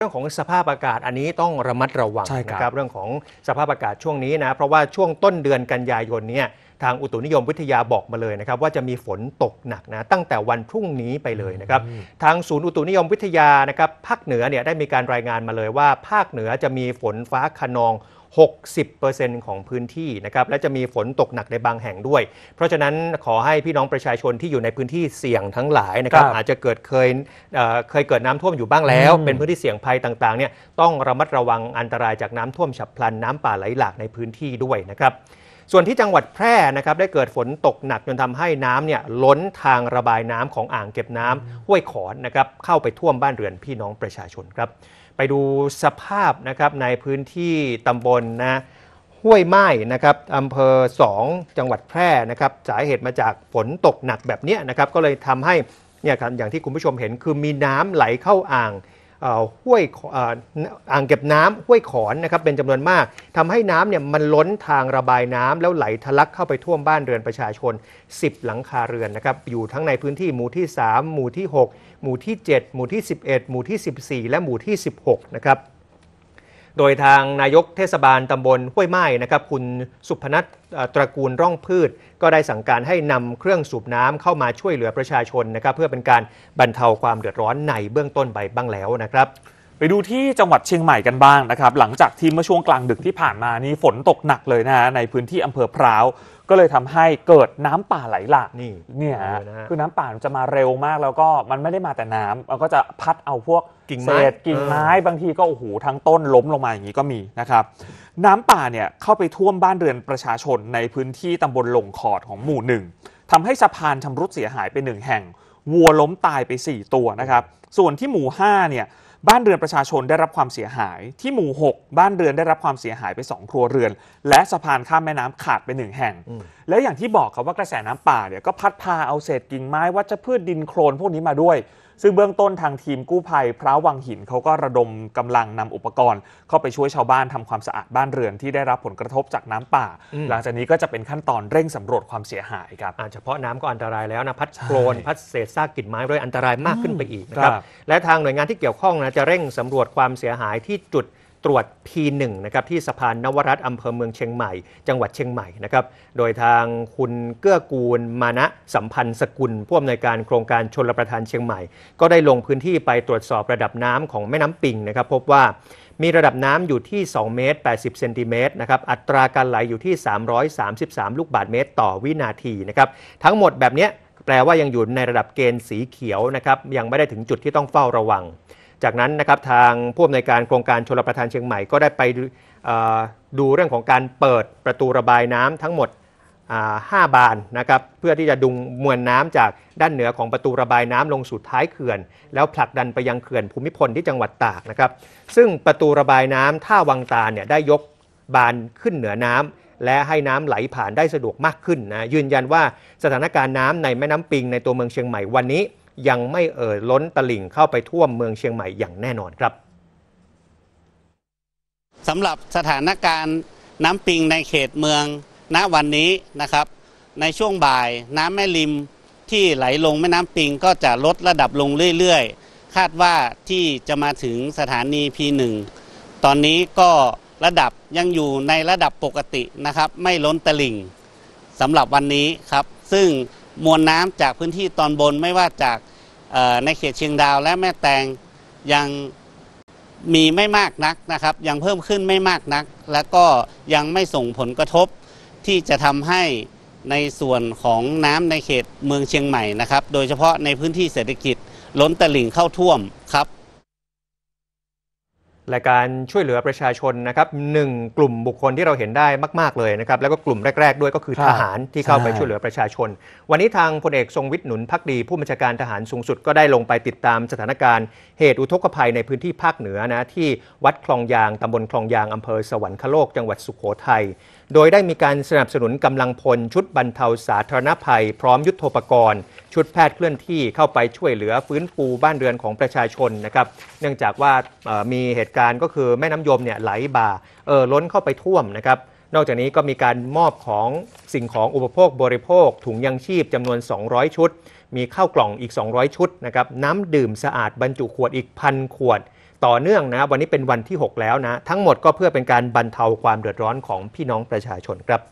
เรื่องของสภาพอากาศอันนี้ต้องระมัดระวังนะครับเรื่องของสภาพอากาศช่วงนี้นะเพราะว่าช่วงต้นเดือนกันยายนเนี่ยทางอุตุนิยมวิทยาบอกมาเลยนะครับว่าจะมีฝนตกหนักนะตั้งแต่วันพรุ่งนี้ไปเลยนะครับทางศูนย์อุตุนิยมวิทยานะครับภาคเหนือเนี่ยได้มีการรายงานมาเลย ว่า ภาคเหนือจะมีฝนฟ้าขนอง60%ของพื้นที่นะครับและจะมีฝนตกหนักในบางแห่งด้วย เพราะฉะนั้นขอให้พี่น้องประชาชนที่อยู่ในพื้นที่เสี่ยงทั้งหลายนะครับรบอาจจะเกิดเคยเเคยเกิดน้ำท่วมอยู่บ้างแล้ว เป็นพื้นที่เสี่ยงภัยต่างๆเนี่ยต้องระมัดระวังอันตราย จากน้ำท่วมฉับพลันน้ำป่าไหลหลากในพื้นที่ด้วยนะครับส่วนที่จังหวัดแพร่นะครับได้เกิดฝนตกหนักจนทำให้น้ำเนี่ยล้นทางระบายน้ำของอ่างเก็บน้ำห้วยขอนนะครับเข้าไปท่วมบ้านเรือนพี่น้องประชาชนครับไปดูสภาพนะครับในพื้นที่ตำบลนนะห้วยไม้นะครับอำเภอ 2 จังหวัดแพร่นะครับสาเหตุมาจากฝนตกหนักแบบนี้นะครับก็เลยทำให้เนี่ยครับอย่างที่คุณผู้ชมเห็น คือมีน้ำไหลเข้าอ่างห้วยอ่างเก็บน้ำห้วยขอนนะครับเป็นจำนวนมาก ทำให้น้ำเนี่ยมันล้นทางระบายน้ำแล้วไหลทะลักเข้าไปท่วมบ้านเรือนประชาชน 10 หลังคาเรือนนะครับอยู่ทั้งในพื้นที่หมู่ที่ 3 หมู่ที่ 6 หมู่ที่ 7 หมู่ที่ 11 หมู่ที่ 14 และหมู่ที่ 16 นะครับโดยทางนายกเทศบาลตำบลห้วยไม้นะครับคุณสุพนัทตระกูลร่องพืช ก็ได้สั่งการให้นำเครื่องสูบน้ำเข้ามาช่วยเหลือประชาชนนะครับ เพื่อเป็นการบรรเทาความเดือดร้อนในเบื้องต้นไปบ้างแล้วนะครับไปดูที่จังหวัดเชียงใหม่กันบ้างนะครับ หลังจากที่เมื่อช่วงกลางดึกที่ผ่านมานี้ ฝนตกหนักเลยนะฮะในพื้นที่อำเภอพร้าวก็เลยทำให้เกิดน้ำป่าไหลหลากนี่ เนี่ยฮะคือน้ำป่าจะมาเร็วมากแล้วก็มันไม่ได้มาแต่น้ำมันก็จะพัดเอาพวกกิ่งไม้เศษกิ่งไม้ บางทีก็โอ้โหทั้งต้นล้มลงมาอย่างนี้ก็มีนะครับน้ำป่าเนี่ยเข้าไปท่วมบ้านเรือนประชาชนในพื้นที่ตำบลหลงขอดของหมู่หนึ่งทำให้สะพานชารุดเสียหายไปหนึ่งแห่งวัวล้มตายไป 4 ตัวนะครับ ส่วนที่หมู่5เนี่ยบ้านเรือนประชาชนได้รับความเสียหาย ที่หมู่ 6 บ้านเรือนได้รับความเสียหายไป2ครัวเรือน และสะพานข้ามแม่น้ำขาดไปหนึ่งแห่ง และอย่างที่บอกครับว่ากระแสน้ำป่าเนี่ยก็พัดพาเอาเศษกิ่งไม้วัชพืชดินโคลนพวกนี้มาด้วยซึ่งเบื้องต้นทางทีมกู้ภัยพระวังหินเขาก็ระดมกำลังนำอุปกรณ์ เข้าไปช่วยชาวบ้านทำความสะอาดบ้านเรือนที่ได้รับผลกระทบจากน้ำป่า หลังจากนี้ก็จะเป็นขั้นตอนเร่งสำรวจความเสียหายครับเฉพาะน้ำก็อันตรายแล้วนะพัดโคลนพัดเศษซากกิ่งไม้ด้วยอันตรายมากขึ้นไปอีกนะครับ และทางหน่วยงานที่เกี่ยวข้องนะจะเร่งสำรวจความเสียหายที่จุดตรวจ P1 นะครับที่สะพานนวรัตอำเภอเมืองเชียงใหม่ จังหวัดเชียงใหม่นะครับโดยทางคุณเกื้อกูล มานะสัมพันธ์สกุลผู้อำนวยการโครงการชนรประทานเชียงใหม่ ก็ได้ลงพื้นที่ไปตรวจสอบระดับน้ำของแม่น้ำปิงนะครับ พบว่ามีระดับน้ำอยู่ที่ 2 เมตร80เซนติเมตรนะครับอัตราการไหลอยู่ที่ 333 ลูกบาทเมตรต่อวินาทีนะครับทั้งหมดแบบนี้แปลว่ายังอยู่ในระดับเกณฑ์สีเขียวนะครับยังไม่ได้ถึงจุดที่ต้องเฝ้าระวังจากนั้นนะครับทางผู้อำนวยการโครงการชลประทานเชียงใหม่ ก็ได้ไปดูเรื่องของการเปิดประตูระบายน้ำทั้งหมด 5 บานนะครับเพื่อที่จะดึงมวลน้ำจากด้านเหนือของประตูระบายน้ำลงสู่ท้ายเขื่อน แล้วผลักดันไปยังเขื่อนภูมิพลที่จังหวัดตากนะครับซึ่งประตูระบายน้ำท่าวังตาเนี่ยได้ยกบานขึ้นเหนือน้ำ และให้น้ำไหลผ่านได้สะดวกมากขึ้นนะยืนยันว่าสถานการณ์น้ำในแม่น้ำปิงในตัวเมืองเชียงใหม่วันนี้ยังไม่เอ่อล้นตลิ่งเข้าไปท่วมเมืองเชียงใหม่อย่างแน่นอนครับสำหรับสถานการณ์น้ำปิงในเขตเมือง ณวันนี้นะครับ ในช่วงบ่ายน้ำแม่ริมที่ไหลลงแม่น้ำปิงก็จะลดระดับลงเรื่อยๆคาดว่าที่จะมาถึงสถานี P1 ตอนนี้ก็ระดับยังอยู่ในระดับปกตินะครับ ไม่ล้นตลิ่งสำหรับวันนี้ครับ ซึ่งมวลน้ำจากพื้นที่ตอนบนไม่ว่าจากในเขตเชียงดาวและแม่แตง ยังมีไม่มากนักนะครับ ยังเพิ่มขึ้นไม่มากนัก และก็ยังไม่ส่งผลกระทบที่จะทำให้ในส่วนของน้ำในเขตเมืองเชียงใหม่นะครับโดยเฉพาะในพื้นที่เศรษฐกิจล้นตลิ่งเข้าท่วมครับและการช่วยเหลือประชาชนนะครับหนึ่งกลุ่มบุคคลที่เราเห็นได้มาก ๆ เลยนะครับ แล้วก็กลุ่มแรก ๆ ด้วยก็คือทหารที่เข้าไปช่วยเหลือประชาชน วันนี้ทางพลเอกทรงวิทย์หนุนพักดีผู้บัญชาการทหารสูงสุดก็ได้ลงไปติดตามสถานการณ์ เหตุอุทกภัยในพื้นที่ภาคเหนือนะที่วัดคลองยางตำบลคลองยางอำเภอสวรรคโลกจังหวัดสุขโขทัยโดยได้มีการสนับสนุนกำลังพลชุดบรรเทาสาธารณภัยพร้อมยุทธปกรณ์ ชุดแพทย์เคลื่อนที่เข้าไปช่วยเหลือฟื้นฟูบ้านเรือนของประชาชนนะครับเนื่องจากว่ามีเหตุการณ์ก็คือแม่น้ำยมเนี่ยไหลบ่าเออล้นเข้าไปท่วมนะครับนอกจากนี้ก็มีการมอบของสิ่งของอุปโภคบริโภค ถุงยังชีพจำนวน 200 ชุด มีข้าวกล่องอีก 200 ชุดนะครับน้ำดื่มสะอาดบรรจุขวดอีกพันขวด ต่อเนื่องนะ วันนี้เป็นวันที่ 6 แล้วนะทั้งหมดก็เพื่อเป็นการบรรเทาความเดือดร้อนของพี่น้องประชาชนครับ